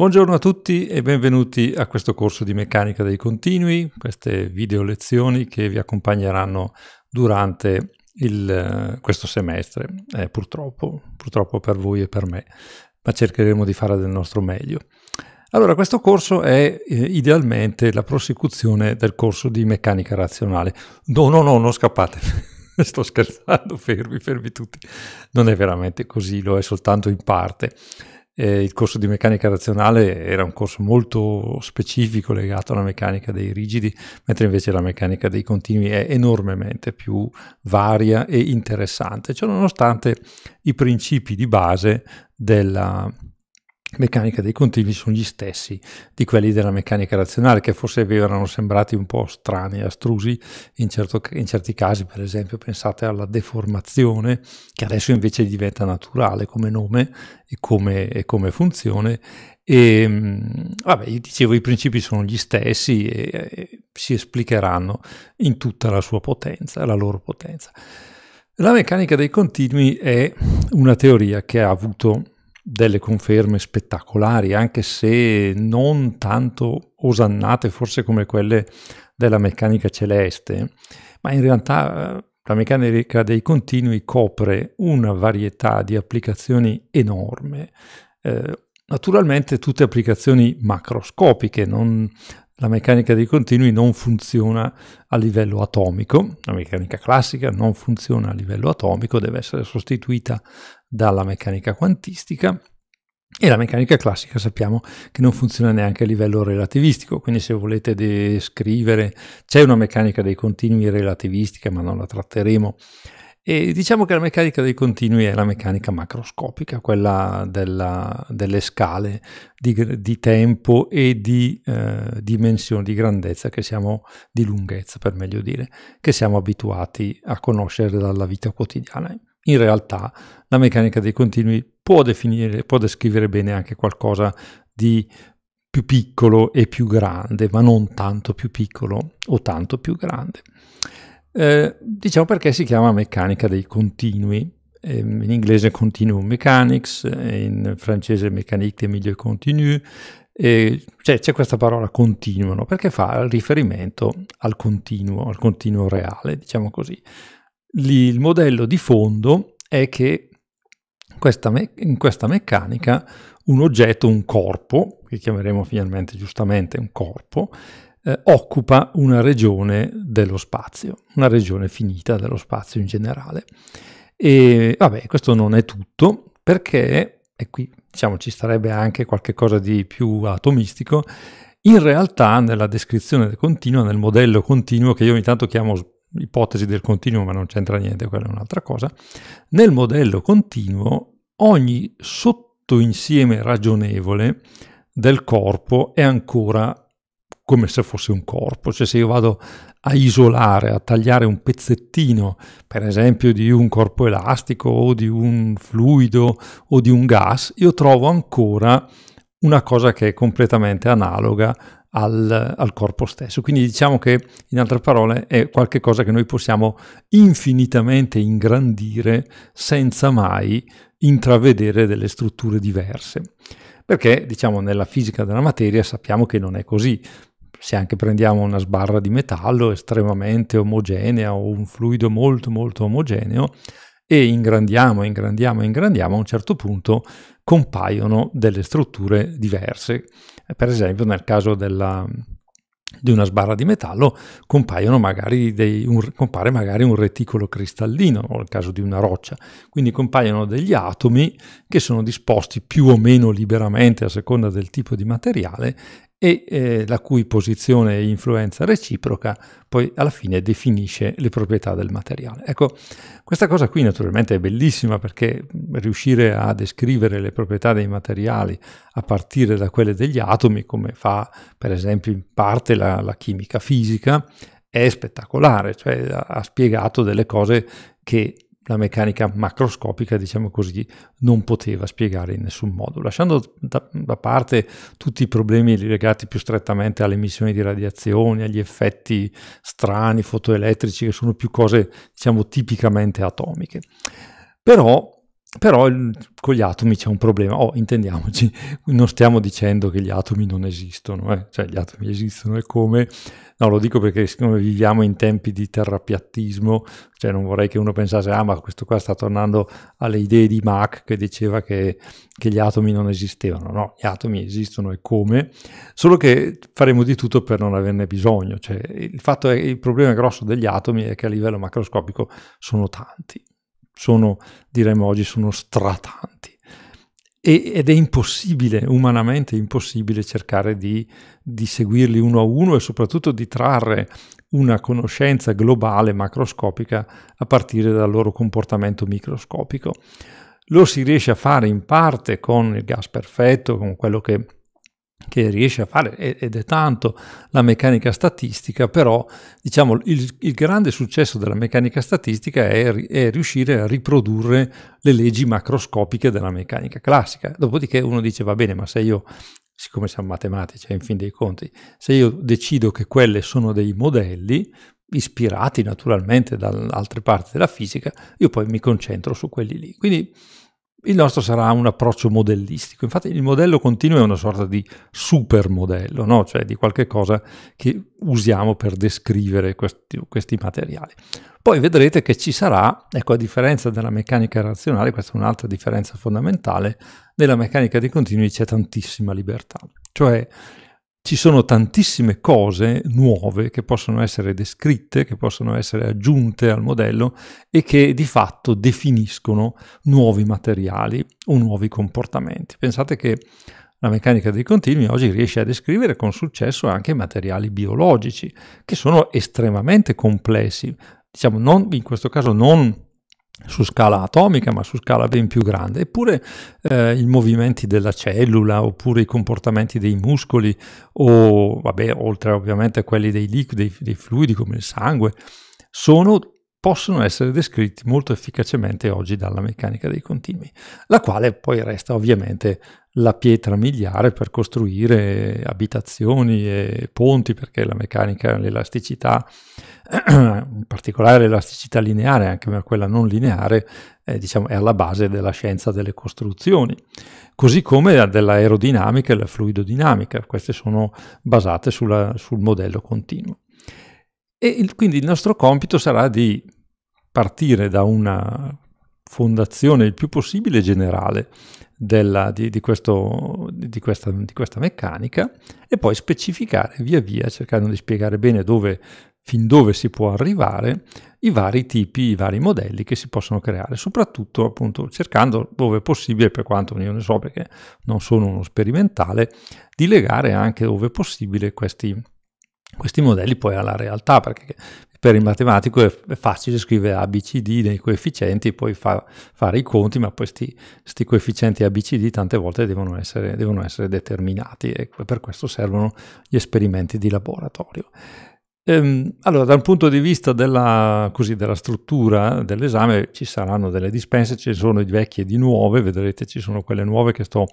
Buongiorno a tutti e benvenuti a questo corso di meccanica dei continui, queste video lezioni che vi accompagneranno durante il, eh, questo semestre, eh, purtroppo, purtroppo per voi e per me, ma cercheremo di fare del nostro meglio. Allora, questo corso è eh, idealmente la prosecuzione del corso di meccanica razionale. No, no, no, non scappate. Sto scherzando, fermi, fermi tutti. Non è veramente così, lo è soltanto in parte. Eh, il corso di meccanica razionale era un corso molto specifico legato alla meccanica dei rigidi, mentre invece la meccanica dei continui è enormemente più varia e interessante, ciononostante i principi di base della meccanica dei continui sono gli stessi di quelli della meccanica razionale, che forse vi erano sembrati un po' strani, astrusi in, certo, in, certi casi, per esempio pensate alla deformazione, che adesso invece diventa naturale come nome e come, e come funzione. E, ehm, vabbè, dicevo, i principi sono gli stessi e, e si esplicheranno in tutta la sua potenza, la loro potenza. La meccanica dei continui è una teoria che ha avuto delle conferme spettacolari, anche se non tanto osannate forse come quelle della meccanica celeste, ma in realtà eh, la meccanica dei continui copre una varietà di applicazioni enorme. Eh, naturalmente tutte applicazioni macroscopiche, non, la meccanica dei continui non funziona a livello atomico, la meccanica classica non funziona a livello atomico, deve essere sostituita dalla meccanica quantistica e la meccanica classica sappiamo che non funziona neanche a livello relativistico, quindi se volete descrivere, c'è una meccanica dei continui relativistica, ma non la tratteremo. E diciamo che la meccanica dei continui è la meccanica macroscopica, quella della, delle scale di, di, tempo e di eh, dimensione, di grandezza, che siamo, di lunghezza per meglio dire, che siamo abituati a conoscere dalla vita quotidiana. In realtà la meccanica dei continui può definire, può descrivere bene anche qualcosa di più piccolo e più grande, ma non tanto più piccolo o tanto più grande. Eh, diciamo perché si chiama meccanica dei continui. Eh, in inglese continuum mechanics, in francese mécanique des milieux continus, eh, cioè c'è questa parola continuo, no? perché fa riferimento al continuo, al continuo reale, diciamo così lì il modello di fondo è che questa me- in questa meccanica un oggetto, un corpo, che chiameremo finalmente giustamente un corpo, eh, occupa una regione dello spazio, una regione finita dello spazio in generale. E vabbè, questo non è tutto perché, e qui diciamo ci starebbe anche qualcosa di più atomistico, in realtà nella descrizione continua, nel modello continuo che io ogni tanto chiamo ipotesi del continuo, ma non c'entra niente, quella è un'altra cosa, nel modello continuo ogni sottoinsieme ragionevole del corpo è ancora come se fosse un corpo, cioè se io vado a isolare, a tagliare un pezzettino, per esempio di un corpo elastico o di un fluido o di un gas, io trovo ancora una cosa che è completamente analoga al, al, corpo stesso. Quindi diciamo che, in altre parole, è qualcosa che noi possiamo infinitamente ingrandire senza mai intravedere delle strutture diverse. Perché, diciamo, nella fisica della materia sappiamo che non è così. Se anche prendiamo una sbarra di metallo estremamente omogenea o un fluido molto molto omogeneo, e ingrandiamo, ingrandiamo, ingrandiamo, a un certo punto compaiono delle strutture diverse. Per esempio nel caso della, di una sbarra di metallo magari dei, un, compare magari un reticolo cristallino, o nel caso di una roccia. Quindi compaiono degli atomi che sono disposti più o meno liberamente a seconda del tipo di materiale e eh, la cui posizione e influenza reciproca poi alla fine definisce le proprietà del materiale. Ecco, questa cosa qui naturalmente è bellissima perché riuscire a descrivere le proprietà dei materiali a partire da quelle degli atomi, come fa per esempio in parte la, la chimica fisica, è spettacolare, cioè ha spiegato delle cose che la meccanica macroscopica, diciamo così, non poteva spiegare in nessun modo. Lasciando da, da, parte tutti i problemi legati più strettamente alle emissioni di radiazioni, agli effetti strani fotoelettrici, che sono più cose, diciamo, tipicamente atomiche. Però però con gli atomi c'è un problema, oh, intendiamoci, non stiamo dicendo che gli atomi non esistono, eh? cioè gli atomi esistono e come, no lo dico perché siccome viviamo in tempi di terrapiattismo, cioè non vorrei che uno pensasse, ah ma questo qua sta tornando alle idee di Mach che diceva che, che gli atomi non esistevano, no, gli atomi esistono e come, solo che faremo di tutto per non averne bisogno, cioè il, fatto è, il problema grosso degli atomi è che a livello macroscopico sono tanti sono, diremmo oggi, sono stratanti. E, ed è impossibile, umanamente impossibile, cercare di, di seguirli uno a uno e soprattutto di trarre una conoscenza globale macroscopica a partire dal loro comportamento microscopico. Lo si riesce a fare in parte con il gas perfetto, con quello che che riesce a fare ed è tanto la meccanica statistica, però diciamo il, il grande successo della meccanica statistica è, è, riuscire a riprodurre le leggi macroscopiche della meccanica classica. Dopodiché uno dice va bene, ma se io, siccome siamo matematici eh, in fin dei conti, se io decido che quelle sono dei modelli, ispirati naturalmente da altre parti della fisica, io poi mi concentro su quelli lì. Quindi il nostro sarà un approccio modellistico, infatti il modello continuo è una sorta di supermodello, no? cioè di qualche cosa che usiamo per descrivere questi, questi materiali. Poi vedrete che ci sarà, ecco a differenza della meccanica razionale, questa è un'altra differenza fondamentale, nella meccanica dei continui c'è tantissima libertà, cioè ci sono tantissime cose nuove che possono essere descritte, che possono essere aggiunte al modello e che di fatto definiscono nuovi materiali o nuovi comportamenti. Pensate che la meccanica dei continui oggi riesce a descrivere con successo anche materiali biologici, che sono estremamente complessi, diciamo non, in questo caso non su scala atomica ma su scala ben più grande, eppure eh, i movimenti della cellula oppure i comportamenti dei muscoli o vabbè oltre ovviamente a quelli dei liquidi, dei, dei fluidi come il sangue, sono possono essere descritti molto efficacemente oggi dalla meccanica dei continui, la quale poi resta ovviamente la pietra miliare per costruire abitazioni e ponti, perché la meccanica, l'elasticità, in particolare l'elasticità lineare, anche quella non lineare, eh, diciamo, è alla base della scienza delle costruzioni, così come dell'aerodinamica e la fluidodinamica, queste sono basate sulla, sul modello continuo. E il, quindi il nostro compito sarà di partire da una fondazione il più possibile generale della, di, di, questo, di, questa, di, questa, meccanica e poi specificare via via, cercando di spiegare bene dove, fin dove si può arrivare, i vari tipi, i vari modelli che si possono creare, soprattutto appunto cercando dove è possibile, per quanto io ne so perché non sono uno sperimentale, di legare anche dove è possibile questi, questi modelli poi alla realtà, perché per il matematico è facile scrivere ABCD nei coefficienti e poi fa, fare i conti, ma poi questi coefficienti ABCD tante volte devono essere, devono essere, determinati e per questo servono gli esperimenti di laboratorio. Ehm, allora, dal punto di vista della, così, della struttura dell'esame ci saranno delle dispense, ci sono di vecchie e di nuove, vedrete ci sono quelle nuove che sto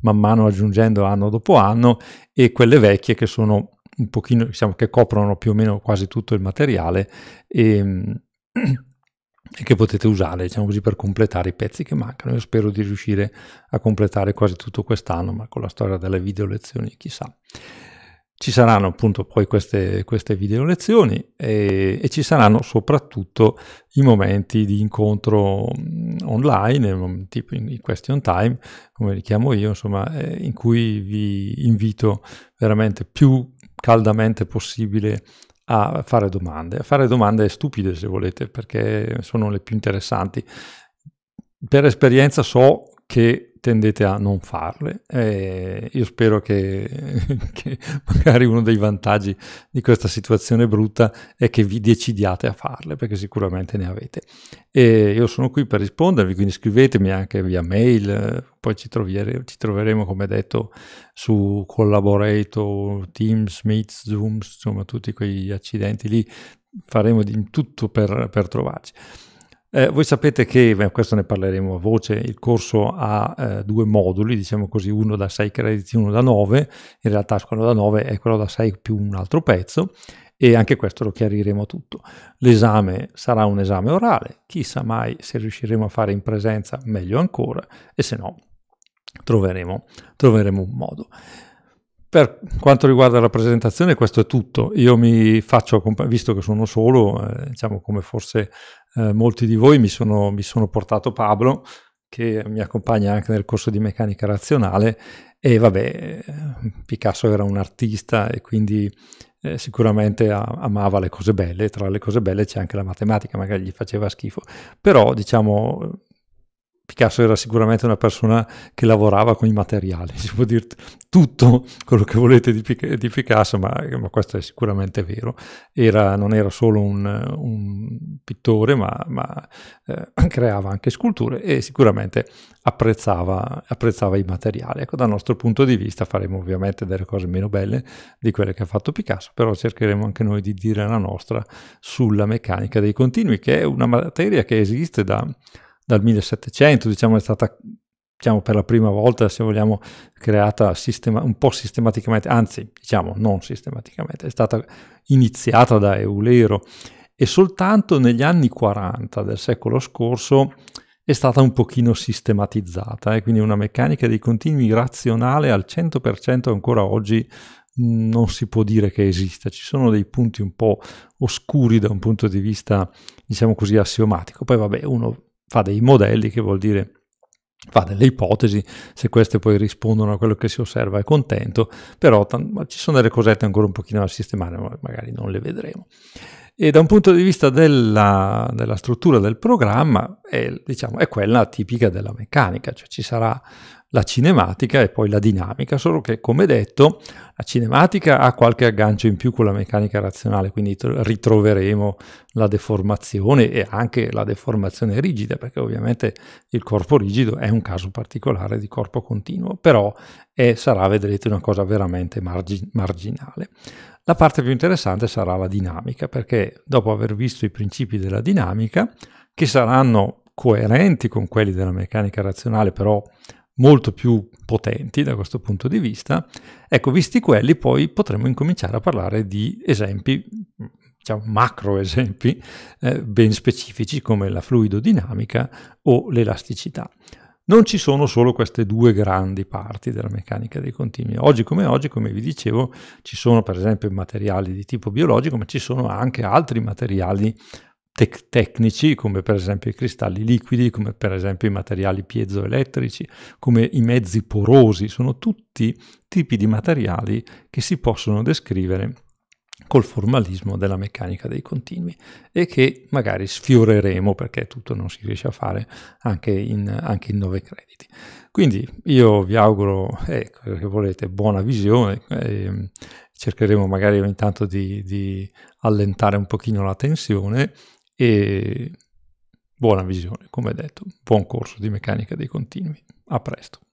man mano aggiungendo anno dopo anno e quelle vecchie che sono un pochino, diciamo, che coprono più o meno quasi tutto il materiale e, e che potete usare, diciamo così, per completare i pezzi che mancano. Io spero di riuscire a completare quasi tutto quest'anno, ma con la storia delle video lezioni chissà. Ci saranno appunto poi queste, queste video lezioni e, e, ci saranno soprattutto i momenti di incontro mm, online, mm, tipo in question time, come li chiamo io, insomma, eh, in cui vi invito veramente più caldamente possibile a fare domande. A fare domande stupide se volete, perché sono le più interessanti. Per esperienza so che tendete a non farle. E io spero che, che, magari uno dei vantaggi di questa situazione brutta è che vi decidiate a farle, perché sicuramente ne avete. E io sono qui per rispondervi, quindi scrivetemi anche via mail, poi ci, troviere, ci troveremo, come detto, su Collaborator, Teams, Meets, Zooms, insomma tutti quegli accidenti lì, faremo di tutto per, per trovarci. Eh, voi sapete che, beh, questo ne parleremo a voce, il corso ha eh, due moduli, diciamo così, uno da 6 crediti, e uno da 9, in realtà quello da 9 è quello da 6 più un altro pezzo e anche questo lo chiariremo tutto. L'esame sarà un esame orale, chissà mai se riusciremo a fare in presenza meglio ancora e se no troveremo, troveremo un modo. Per quanto riguarda la presentazione, questo è tutto. Io mi faccio, visto che sono solo, eh, diciamo come forse eh, molti di voi, mi sono, mi sono, portato Pablo, che mi accompagna anche nel corso di meccanica razionale. E vabbè, Picasso era un artista e quindi eh, sicuramente a, amava le cose belle. Tra le cose belle c'è anche la matematica, magari gli faceva schifo. Però, diciamo, Picasso era sicuramente una persona che lavorava con i materiali, si può dire tutto quello che volete di, Pic- di Picasso, ma, ma, questo è sicuramente vero. Era, non era solo un, un pittore, ma, ma eh, creava anche sculture e sicuramente apprezzava, apprezzava i materiali. Ecco, dal nostro punto di vista faremo ovviamente delle cose meno belle di quelle che ha fatto Picasso, però cercheremo anche noi di dire la nostra sulla meccanica dei continui, che è una materia che esiste da dal 1700, diciamo, è stata diciamo, per la prima volta, se vogliamo, creata sistema, un po' sistematicamente, anzi, diciamo, non sistematicamente, è stata iniziata da Eulero e soltanto negli anni 40 del secolo scorso è stata un pochino sistematizzata eh? quindi una meccanica dei continui razionale al 100% ancora oggi non si può dire che esista, ci sono dei punti un po' oscuri da un punto di vista, diciamo così, assiomatico. Poi vabbè, uno fa dei modelli, che vuol dire fa delle ipotesi, se queste poi rispondono a quello che si osserva è contento, però t- ci sono delle cosette ancora un pochino da sistemare, ma magari non le vedremo. E da un punto di vista della, della struttura del programma è, diciamo, è, quella tipica della meccanica, cioè ci sarà la cinematica e poi la dinamica, solo che come detto la cinematica ha qualche aggancio in più con la meccanica razionale, quindi ritroveremo la deformazione e anche la deformazione rigida, perché ovviamente il corpo rigido è un caso particolare di corpo continuo, però è, sarà, vedrete, una cosa veramente margin marginale. La parte più interessante sarà la dinamica, perché dopo aver visto i principi della dinamica, che saranno coerenti con quelli della meccanica razionale, però molto più potenti da questo punto di vista, ecco, visti quelli poi potremmo incominciare a parlare di esempi, diciamo macro esempi, eh, ben specifici come la fluidodinamica o l'elasticità. Non ci sono solo queste due grandi parti della meccanica dei continui. Oggi come oggi, come vi dicevo, ci sono per esempio materiali di tipo biologico, ma ci sono anche altri materiali tec- tecnici, come per esempio i cristalli liquidi, come per esempio i materiali piezoelettrici, come i mezzi porosi, sono tutti tipi di materiali che si possono descrivere col formalismo della meccanica dei continui e che magari sfioreremo perché tutto non si riesce a fare anche in, anche in 9 crediti. Quindi io vi auguro, eh, che volete, buona visione, eh, cercheremo magari ogni tanto di, di allentare un pochino la tensione e buona visione, come detto, buon corso di meccanica dei continui. A presto.